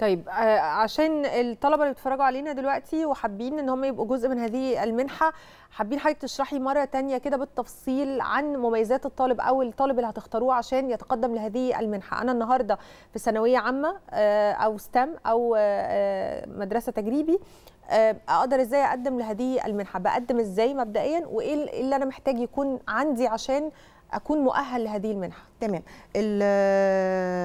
طيب آه، عشان الطلبه اللي بيتفرجوا علينا دلوقتي وحابين ان هم يبقوا جزء من هذه المنحه حابين حضرتك تشرحي مره تانية كده بالتفصيل عن مميزات الطالب او الطالب اللي هتختاروه عشان يتقدم لهذه المنحه انا النهارده في ثانويه عامه آه، او ستام او آه، مدرسه تجريبي اقدر ازاي اقدم لهذه المنحه بقدم ازاي مبدئيا وايه إيه اللي انا محتاج يكون عندي عشان اكون مؤهل لهذه المنحه تمام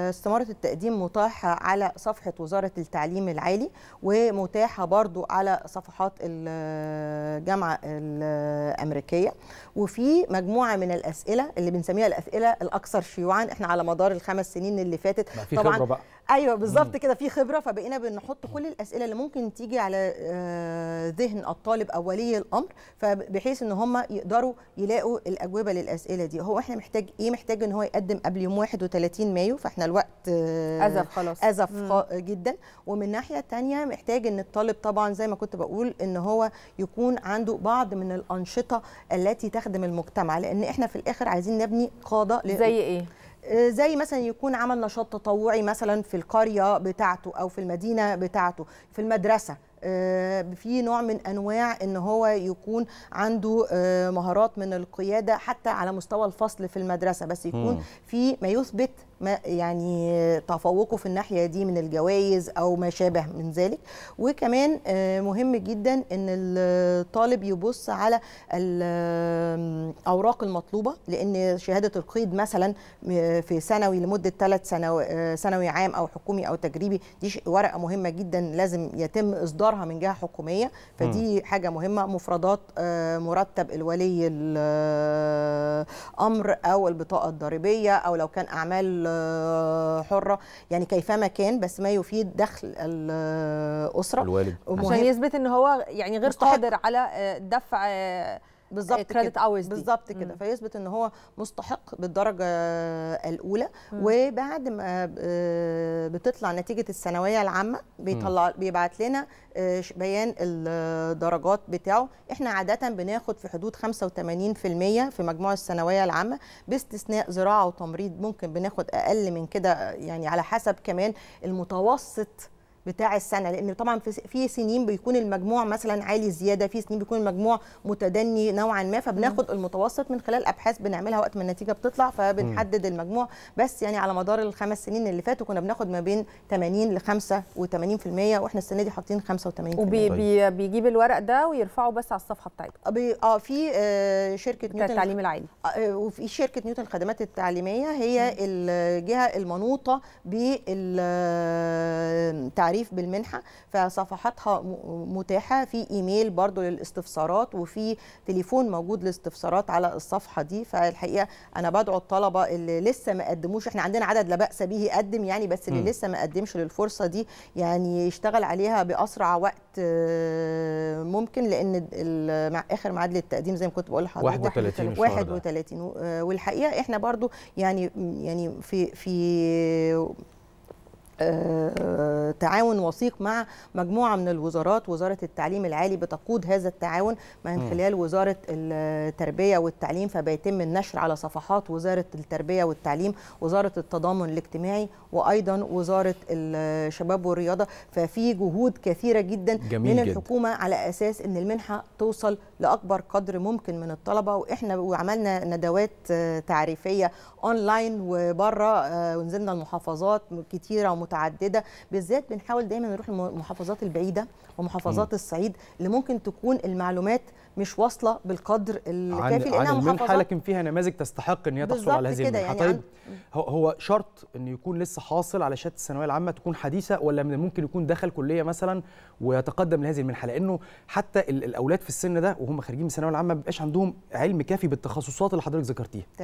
استماره التقديم متاحه على صفحه وزاره التعليم العالي ومتاحه برضو على صفحات الجامعه الامريكيه وفي مجموعه من الاسئله اللي بنسميها الاسئله الاكثر شيوعا احنا على مدار الخمس سنين اللي فاتت طبعا بقى. ايوه بالظبط كده في خبره فبقينا بنحط كل الاسئله اللي ممكن تيجي على آه، ذهن الطالب او ولي الامر فبحيث ان هم يقدروا يلاقوا الاجوبه للاسئله دي هو احنا محتاج ايه محتاج ان هو يقدم قبل يوم 31 مايو فاحنا الوقت آه، ازف خلاص ازف مم. جدا ومن ناحيه ثانيه محتاج ان الطالب طبعا زي ما كنت بقول ان هو يكون عنده بعض من الانشطه التي تخدم المجتمع لان احنا في الاخر عايزين نبني قاده زي ايه زي مثلا يكون عمل نشاط تطوعي مثلا في القريه بتاعته او في المدينه بتاعته في المدرسه آه، في نوع من انواع ان هو يكون عنده آه، مهارات من القياده حتى على مستوى الفصل في المدرسه بس يكون في ما يثبت ما يعني تفوقه في الناحيه دي من الجوائز او ما شابه من ذلك وكمان آه، مهم جدا ان الطالب يبص على الاوراق المطلوبه لان شهاده القيد مثلا آه، في ثانوي لمده ثلاث آه، ثانوي عام او حكومي او تجريبي دي ورقه مهمه جدا لازم يتم اصدارها من جهه حكوميه فدي حاجه مهمه مفردات مرتب الولي الامر او البطاقه الضريبيه او لو كان اعمال الحره يعني كيفما كان بس ما يفيد دخل الاسره الوالد عشان يثبت أنه هو يعني غير قادر على آه، دفع آه، آه، بالظبط كده بالظبط كده فيثبت ان هو مستحق بالدرجه آه، الاولى م. وبعد ما آه، بتطلع نتيجه الثانويه العامه بيطلع بيبعت لنا بيان الدرجات بتاعه احنا عاده بناخد في حدود 85% في مجموع الثانويه العامه باستثناء زراعه وتمريض ممكن بناخد اقل من كده يعني على حسب كمان المتوسط بتاع السنه لان طبعا في سنين بيكون المجموع مثلا عالي زياده في سنين بيكون المجموع متدني نوعا ما فبناخد المتوسط من خلال ابحاث بنعملها وقت ما النتيجه بتطلع فبنحدد المجموع بس يعني على مدار الخمس سنين اللي فاتوا كنا بناخد ما بين 80 ل 85% واحنا السنه دي حاطين 85% وبيجيب الورق ده ويرفعه بس على الصفحه بتاعتكم اه في آه، شركه نيوتن التعليم العالي آه، وفي شركه نيوتن الخدمات التعليميه هي الجهه المنوطه بالتعريف التعريف بالمنحه فصفحاتها متاحه في ايميل برضو للاستفسارات وفي تليفون موجود للاستفسارات على الصفحه دي فالحقيقه انا بدعو الطلبه اللي لسه ما قدموش احنا عندنا عدد لا باس به قدم يعني بس اللي م. لسه ما قدمش للفرصه دي يعني يشتغل عليها باسرع وقت آه، ممكن لان اخر معاد للتقديم زي ما كنت بقول لحضرتك 31 31 والحقيقه احنا برضو يعني يعني في في آه، تعاون وثيق مع مجموعه من الوزارات وزاره التعليم العالي بتقود هذا التعاون من خلال وزاره التربيه والتعليم فبيتم النشر على صفحات وزاره التربيه والتعليم وزاره التضامن الاجتماعي وايضا وزاره الشباب والرياضه ففي جهود كثيره جدا من الحكومه جد. على اساس ان المنحه توصل لاكبر قدر ممكن من الطلبه واحنا وعملنا ندوات آه، تعريفيه اونلاين وبره آه، ونزلنا المحافظات كتيره متعدده بالذات بنحاول دايما نروح المحافظات البعيده ومحافظات م. الصعيد اللي ممكن تكون المعلومات مش واصله بالقدر الكافي لانها عن المنحه لكن فيها نماذج تستحق ان هي تحصل على هذه المنحه يعني طيب هو شرط ان يكون لسه حاصل على شهاده الثانويه العامه تكون حديثه ولا من الممكن يكون دخل كليه مثلا ويتقدم لهذه المنحه لانه حتى الاولاد في السن ده وهم خارجين من الثانويه العامه ما بيبقاش عندهم علم كافي بالتخصصات اللي حضرتك ذكرتيها